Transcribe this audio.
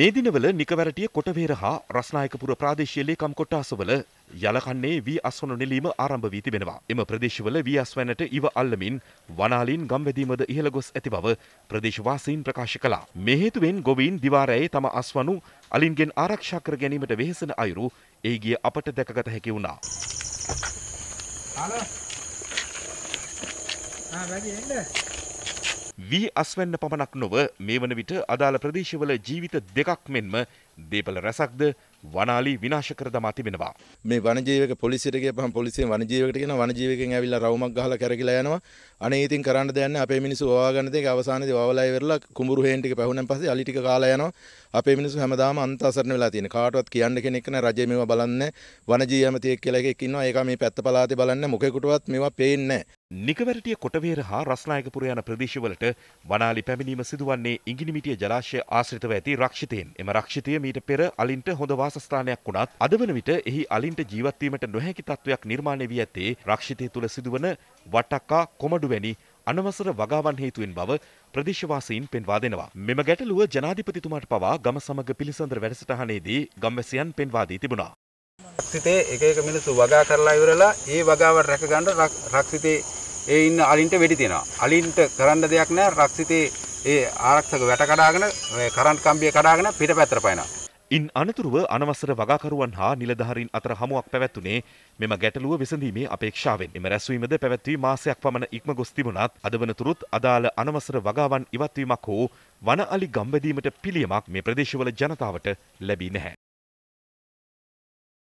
මේ දිනවල නිකවැරටිය කොටවේර හා රස්නායකපුර ප්‍රාදේශීය ලේකම් කොට්ටාසවල යලකන්නේ වී අස්වනු නෙලීම ආරම්භ වී තිබෙනවා. එම ප්‍රදේශවල වී අස්වැනට ඉව අල්ලමින් වනාලින් ගම්වැදීමද ඉහළ ගොස් ඇති බව ප්‍රදේශවාසීන් ප්‍රකාශ කළා. මේ හේතුවෙන් ගොවීන් දිවාරයේ තම අස්වනු අලින්ගෙන් ආරක්ෂා කර ගැනීමට වෙහෙසන අයුරු ඒ ගිය අපට දැකගත හැකි වුණා. ආ වැඩි එන්න වී අස්වැන්න පමණක් නොව මේ වන විට අදාළ ප්‍රදේශවල ජීවිත දෙකක් මෙන්ම දේපල රැසක්ද වනාලි විනාශ කර දමා තිබෙනවා. මේ වනජීවක පොලිසියට ගියපහම පොලිසියෙන් වනජීවකට කියන වනජීවකෙන් ඇවිල්ලා රවුමක් ගහලා කරකිලා යනවා. අනේ ඉතින් කරන්න දෙයක් නැහැ. අපේ මිනිස්සු වවා ගන්න දෙයක අවසානයේදී වවලයි වෙරලා කුඹුරු හේන් ටික පැහුණන් පස්සේ අලි ටික කාලා යනවා. අපේ මිනිස්සු හැමදාම අන්තසරණ වෙලා තියෙන. කාටවත් කියන්න කෙනෙක් නැහැ. රජය මේවා බලන්නේ නැහැ. වනජීව ඇමතියෙක් කියලා එකෙක් ඉන්නවා. ඒක මේ පැත්ත පළාතේ බලන්නේ නැහැ. මොකෙකුටවත් මේවා පේන්නේ නැහැ. නිකවැරටිය කොටවේර හා රස්නායකපුර යන ප්‍රදේශවලට වනාලි පැමිණීම සිදුවන්නේ ඉංගිනිමිටිය ජලාශය ආශ්‍රිතව ඇති රක්ෂිතයෙන්. එම රක්ෂිතය මීට පෙර අලින්ට හොඳ වාසස්ථානයක් වුණත් අද වන විට එහි අලින්ට ජීවත්වීමට නොහැකි තත්ත්වයක් නිර්මාණය වී ඇත්තේ රක්ෂිතය තුළ සිදුවන වටක්කා කොමඩු වැනි අනවසර වගාවන් හේතුවෙන් බව ප්‍රදේශවාසීන් පෙන්වා දෙනවා. මෙම ගැටලුව ජනාධිපතිතුමාට පවා ගම සමග පිළිසඳර වැඩසටහනේදී ගම්වැසියන් පෙන්වා දී තිබුණා. රක්ෂිතේ එක එක මිනිස්සු වගා කරලා ඉවරලා ඒ වගාව රැකගන්න රක්ෂිතේ ඒ ඉන්න අලින්ට වෙඩි තියෙනවා. අලින්ට කරන්න දෙයක් නැහැ. රක්ෂිතේ ඒ ආරක්ෂක වැට කඩාගෙන කරන්ට් කම්බිය කඩාගෙන පිටපැත්තට පයනවා. ඉන් අනතුරුව අනවසර වගාකරුවන් හා නිලධාරීන් අතර හමුවක් පැවැත්තුනේ මෙම ගැටලුව විසඳීමේ අපේක්ෂාවෙන්. එම රැස්වීමද පැවැත්වී මාසයක් පමණ ඉක්ම ගොස් තිබුණත් අද වනතුරුත් අදාළ අනවසර වගාවන් ඉවත්වීමක් හෝ වන අලි ගම්බැදීමට පිළියමක් මේ ප්‍රදේශවල ජනතාවට ලැබී නැහැ.